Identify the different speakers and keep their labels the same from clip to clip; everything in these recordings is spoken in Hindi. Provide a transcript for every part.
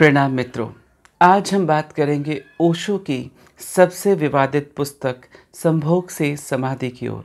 Speaker 1: प्रणाम मित्रों आज हम बात करेंगे ओशो की सबसे विवादित पुस्तक संभोग से समाधि की ओर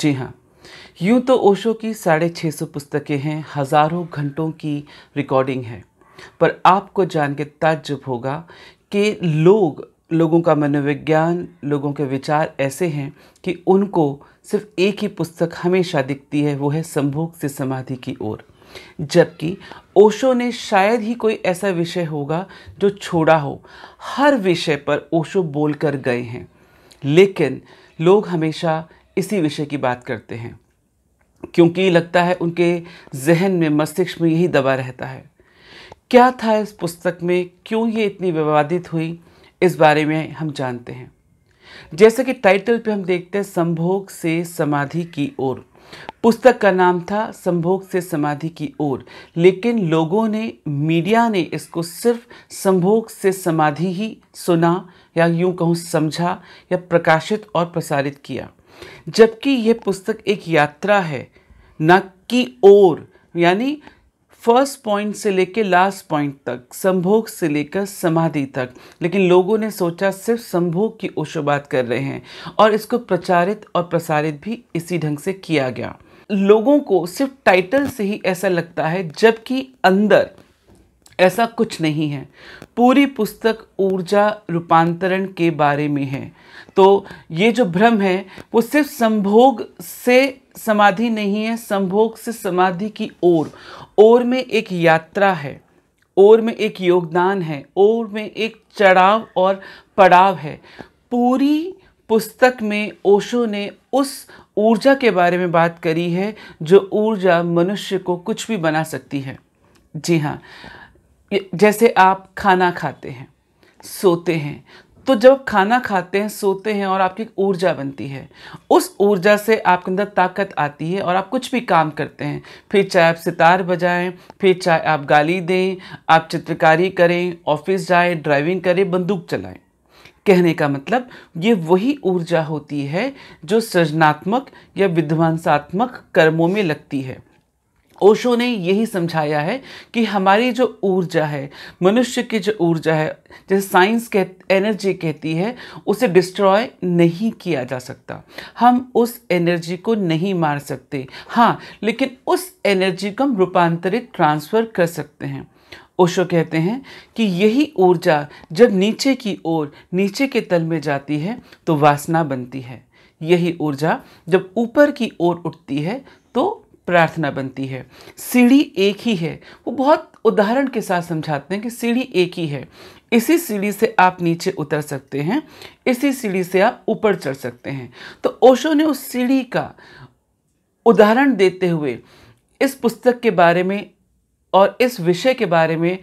Speaker 1: जी हाँ यूँ तो ओशो की साढ़े छः सौ पुस्तकें हैं हज़ारों घंटों की रिकॉर्डिंग है पर आपको जान के ताज्जुब होगा कि लोग लोगों का मनोविज्ञान लोगों के विचार ऐसे हैं कि उनको सिर्फ एक ही पुस्तक हमेशा दिखती है वो है संभोग से समाधि की ओर जबकि ओशो ने शायद ही कोई ऐसा विषय होगा जो छोड़ा हो हर विषय पर ओशो बोल कर गए हैं लेकिन लोग हमेशा इसी विषय की बात करते हैं क्योंकि लगता है उनके जहन में मस्तिष्क में यही दबा रहता है क्या था इस पुस्तक में क्यों ये इतनी विवादित हुई इस बारे में हम जानते हैं जैसे कि टाइटल पे हम देखते हैं संभोग से समाधि की ओर पुस्तक का नाम था संभोग से समाधि की ओर लेकिन लोगों ने मीडिया ने इसको सिर्फ संभोग से समाधि ही सुना या यूं कहूँ समझा या प्रकाशित और प्रसारित किया जबकि यह पुस्तक एक यात्रा है न की ओर यानी फर्स्ट पॉइंट से लेकर लास्ट पॉइंट तक संभोग से लेकर समाधि तक लेकिन लोगों ने सोचा सिर्फ संभोग की ओशो बात कर रहे हैं और इसको प्रचारित और प्रसारित भी इसी ढंग से किया गया लोगों को सिर्फ टाइटल से ही ऐसा लगता है जबकि अंदर ऐसा कुछ नहीं है पूरी पुस्तक ऊर्जा रूपांतरण के बारे में है तो ये जो भ्रम है वो सिर्फ संभोग से समाधि नहीं है संभोग से समाधि की ओर ओर में एक यात्रा है ओर में एक योगदान है ओर में एक चढ़ाव और पड़ाव है पूरी पुस्तक में ओशो ने उस ऊर्जा के बारे में बात करी है जो ऊर्जा मनुष्य को कुछ भी बना सकती है जी हाँ जैसे आप खाना खाते हैं सोते हैं तो जब खाना खाते हैं सोते हैं और आपकी ऊर्जा बनती है उस ऊर्जा से आपके अंदर ताकत आती है और आप कुछ भी काम करते हैं फिर चाहे आप सितार बजाएं फिर चाहे आप गाली दें आप चित्रकारी करें ऑफिस जाएं ड्राइविंग करें बंदूक चलाएं कहने का मतलब ये वही ऊर्जा होती है जो सृजनात्मक या विध्वंसात्मक कर्मों में लगती है ओशो ने यही समझाया है कि हमारी जो ऊर्जा है मनुष्य की जो ऊर्जा है जैसे साइंस कह एनर्जी कहती है उसे डिस्ट्रॉय नहीं किया जा सकता हम उस एनर्जी को नहीं मार सकते हाँ लेकिन उस एनर्जी को हम रूपांतरित ट्रांसफ़र कर सकते हैं ओशो कहते हैं कि यही ऊर्जा जब नीचे की ओर नीचे के तल में जाती है तो वासना बनती है यही ऊर्जा जब ऊपर की ओर उठती है तो प्रार्थना बनती है सीढ़ी एक ही है वो बहुत उदाहरण के साथ समझाते हैं कि सीढ़ी एक ही है इसी सीढ़ी से आप नीचे उतर सकते हैं इसी सीढ़ी से आप ऊपर चढ़ सकते हैं तो ओशो ने उस सीढ़ी का उदाहरण देते हुए इस पुस्तक के बारे में और इस विषय के बारे में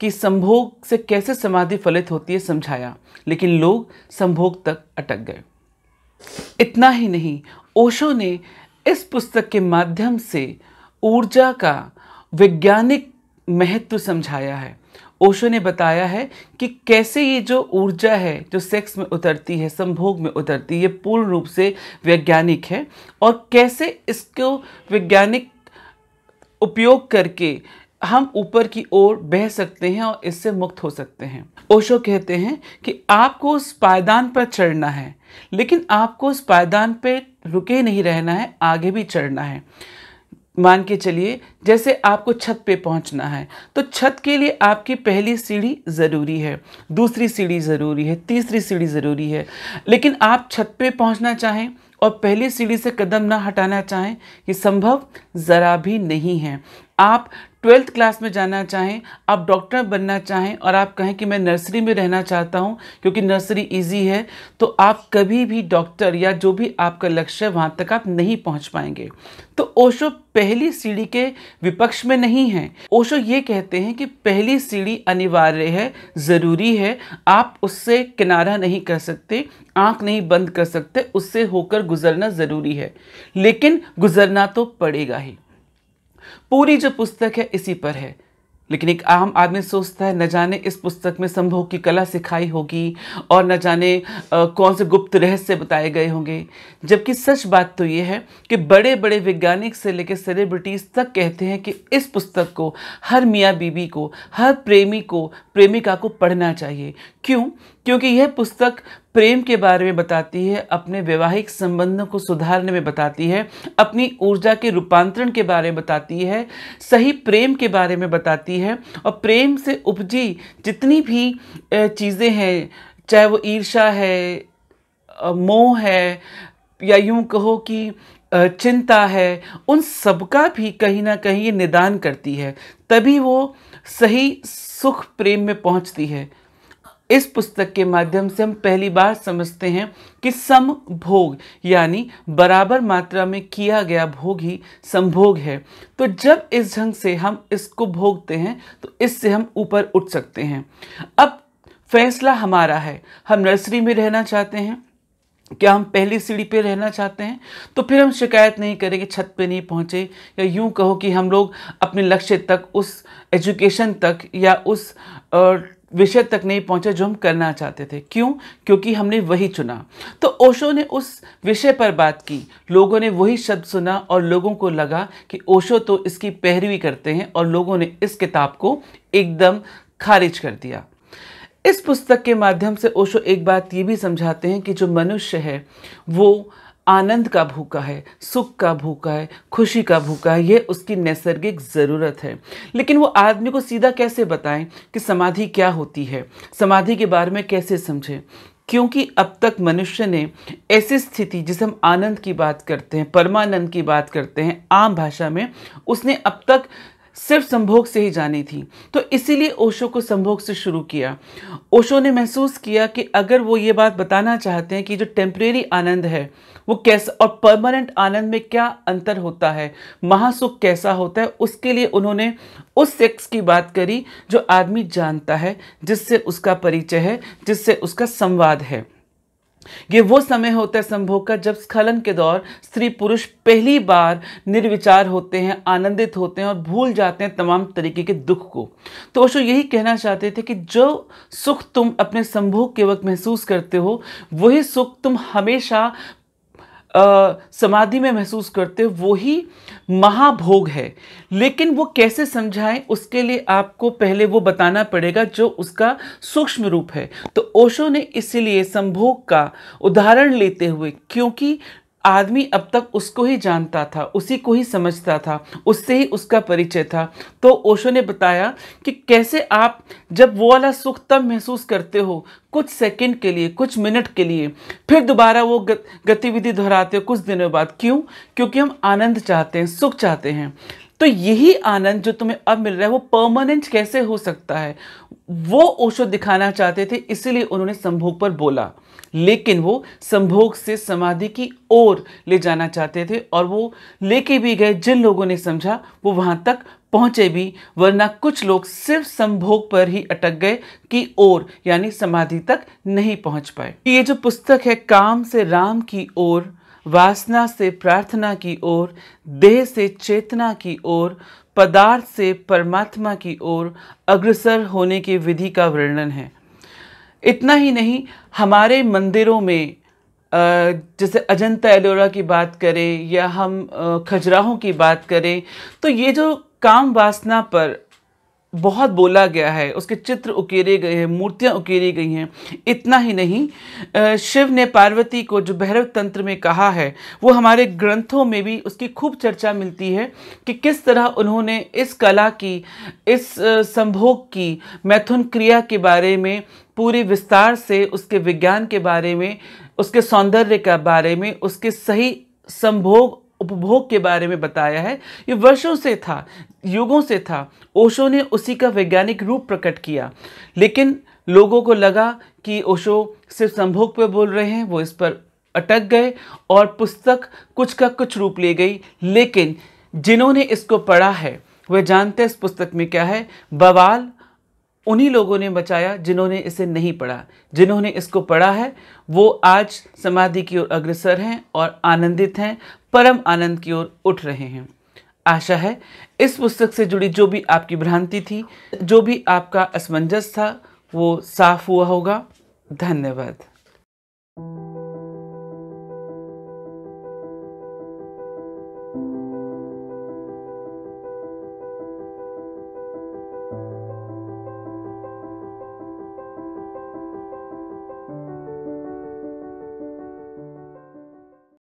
Speaker 1: कि संभोग से कैसे समाधि फलित होती है समझाया लेकिन लोग संभोग तक अटक गए इतना ही नहीं ओशो ने इस पुस्तक के माध्यम से ऊर्जा का वैज्ञानिक महत्व समझाया है ओशो ने बताया है कि कैसे ये जो ऊर्जा है जो सेक्स में उतरती है संभोग में उतरती है ये पूर्ण रूप से वैज्ञानिक है और कैसे इसको वैज्ञानिक उपयोग करके हम ऊपर की ओर बह सकते हैं और इससे मुक्त हो सकते हैं ओशो कहते हैं कि आपको उस पायदान पर चढ़ना है लेकिन आपको उस पायदान पर रुके नहीं रहना है आगे भी चढ़ना है मान के चलिए जैसे आपको छत पे पहुंचना है तो छत के लिए आपकी पहली सीढ़ी ज़रूरी है दूसरी सीढ़ी ज़रूरी है तीसरी सीढ़ी ज़रूरी है लेकिन आप छत पे पहुंचना चाहें और पहली सीढ़ी से कदम ना हटाना चाहें ये संभव ज़रा भी नहीं है आप ट्वेल्थ क्लास में जाना चाहें आप डॉक्टर बनना चाहें और आप कहें कि मैं नर्सरी में रहना चाहता हूं क्योंकि नर्सरी इजी है तो आप कभी भी डॉक्टर या जो भी आपका लक्ष्य है वहाँ तक आप नहीं पहुंच पाएंगे तो ओशो पहली सीढ़ी के विपक्ष में नहीं है ओशो ये कहते हैं कि पहली सीढ़ी अनिवार्य है ज़रूरी है आप उससे किनारा नहीं कर सकते आँख नहीं बंद कर सकते उससे होकर गुजरना ज़रूरी है लेकिन गुजरना तो पड़ेगा ही पूरी जो पुस्तक है इसी पर है लेकिन एक आम आदमी सोचता है न जाने इस पुस्तक में संभोग की कला सिखाई होगी और न जाने आ, कौन से गुप्त रहस्य बताए गए होंगे जबकि सच बात तो ये है कि बड़े बड़े वैज्ञानिक से लेकर सेलिब्रिटीज़ तक कहते हैं कि इस पुस्तक को हर मियाँ बीबी को हर प्रेमी को प्रेमिका को पढ़ना चाहिए क्यों क्योंकि यह पुस्तक प्रेम के बारे में बताती है अपने वैवाहिक संबंधों को सुधारने में बताती है अपनी ऊर्जा के रूपांतरण के बारे में बताती है सही प्रेम के बारे में बताती है और प्रेम से उपजी जितनी भी चीज़ें हैं चाहे वो ईर्षा है मोह है या यूं कहो कि चिंता है उन सबका भी कहीं ना कहीं ये निदान करती है तभी वो सही सुख प्रेम में पहुंचती है इस पुस्तक के माध्यम से हम पहली बार समझते हैं कि सम भोग यानी बराबर मात्रा में किया गया भोग ही संभोग है तो जब इस ढंग से हम इसको भोगते हैं तो इससे हम ऊपर उठ सकते हैं अब फैसला हमारा है हम नर्सरी में रहना चाहते हैं क्या हम पहली सीढ़ी पे रहना चाहते हैं तो फिर हम शिकायत नहीं करेंगे छत पे नहीं पहुँचे या यूँ कहो कि हम लोग अपने लक्ष्य तक उस एजुकेशन तक या उस विषय तक नहीं पहुंचे जो हम करना चाहते थे क्यों क्योंकि हमने वही चुना तो ओशो ने उस विषय पर बात की लोगों ने वही शब्द सुना और लोगों को लगा कि ओशो तो इसकी पैरवी करते हैं और लोगों ने इस किताब को एकदम खारिज कर दिया इस पुस्तक के माध्यम से ओशो एक बात ये भी समझाते हैं कि जो मनुष्य है वो आनंद का भूखा है सुख का भूखा है खुशी का भूखा है ये उसकी नैसर्गिक ज़रूरत है लेकिन वो आदमी को सीधा कैसे बताएं कि समाधि क्या होती है समाधि के बारे में कैसे समझें क्योंकि अब तक मनुष्य ने ऐसी स्थिति जिसे हम आनंद की बात करते हैं परमानंद की बात करते हैं आम भाषा में उसने अब तक सिर्फ संभोग से ही जानी थी तो इसीलिए ओशो को संभोग से शुरू किया ओशो ने महसूस किया कि अगर वो ये बात बताना चाहते हैं कि जो टेम्परेरी आनंद है वो कैसा और परमानेंट आनंद में क्या अंतर होता है महासुख कैसा होता है उसके लिए उन्होंने उस सेक्स की बात करी जो आदमी जानता है जिससे उसका परिचय है जिससे उसका संवाद है ये वो समय होता है संभोग का जब स्खलन के दौर स्त्री पुरुष पहली बार निर्विचार होते हैं आनंदित होते हैं और भूल जाते हैं तमाम तरीके के दुख को तो ओशो यही कहना चाहते थे कि जो सुख तुम अपने संभोग के वक्त महसूस करते हो वही सुख तुम हमेशा समाधि में महसूस करते हो वो ही महाभोग है लेकिन वो कैसे समझाएं उसके लिए आपको पहले वो बताना पड़ेगा जो उसका सूक्ष्म रूप है तो ओशो ने इसीलिए संभोग का उदाहरण लेते हुए क्योंकि आदमी अब तक उसको ही जानता था उसी को ही समझता था उससे ही उसका परिचय था तो ओशो ने बताया कि कैसे आप जब वो वाला सुख तब महसूस करते हो कुछ सेकंड के लिए कुछ मिनट के लिए फिर दोबारा वो गतिविधि दोहराते हो कुछ दिनों बाद क्यों क्योंकि हम आनंद चाहते हैं सुख चाहते हैं तो यही आनंद जो तुम्हें अब मिल रहा है वो परमानेंट कैसे हो सकता है वो ओशो दिखाना चाहते थे इसीलिए उन्होंने संभोग पर बोला लेकिन वो संभोग से समाधि की ओर ले जाना चाहते थे और वो लेके भी गए जिन लोगों ने समझा वो वहाँ तक पहुँचे भी वरना कुछ लोग सिर्फ संभोग पर ही अटक गए की ओर यानी समाधि तक नहीं पहुँच पाए ये जो पुस्तक है काम से राम की ओर वासना से प्रार्थना की ओर देह से चेतना की ओर पदार्थ से परमात्मा की ओर अग्रसर होने की विधि का वर्णन है इतना ही नहीं हमारे मंदिरों में जैसे अजंता एलोरा की बात करें या हम खजुराहों की बात करें तो ये जो काम वासना पर बहुत बोला गया है उसके चित्र उकेरे गए हैं मूर्तियां उकेरी गई हैं इतना ही नहीं शिव ने पार्वती को जो भैरव तंत्र में कहा है वो हमारे ग्रंथों में भी उसकी खूब चर्चा मिलती है कि किस तरह उन्होंने इस कला की इस संभोग की मैथुन क्रिया के बारे में पूरे विस्तार से उसके विज्ञान के बारे में उसके सौंदर्य के बारे में उसके सही संभोग उपभोग के बारे में बताया है ये वर्षों से था युगों से था ओशो ने उसी का वैज्ञानिक रूप प्रकट किया लेकिन लोगों को लगा कि ओशो सिर्फ संभोग पर बोल रहे हैं वो इस पर अटक गए और पुस्तक कुछ का कुछ रूप ले गई लेकिन जिन्होंने इसको पढ़ा है वह जानते हैं इस पुस्तक में क्या है बवाल उन्हीं लोगों ने बचाया जिन्होंने इसे नहीं पढ़ा जिन्होंने इसको पढ़ा है वो आज समाधि की ओर अग्रसर हैं और आनंदित हैं परम आनंद की ओर उठ रहे हैं आशा है इस पुस्तक से जुड़ी जो भी आपकी भ्रांति थी जो भी आपका असमंजस था वो साफ हुआ होगा धन्यवाद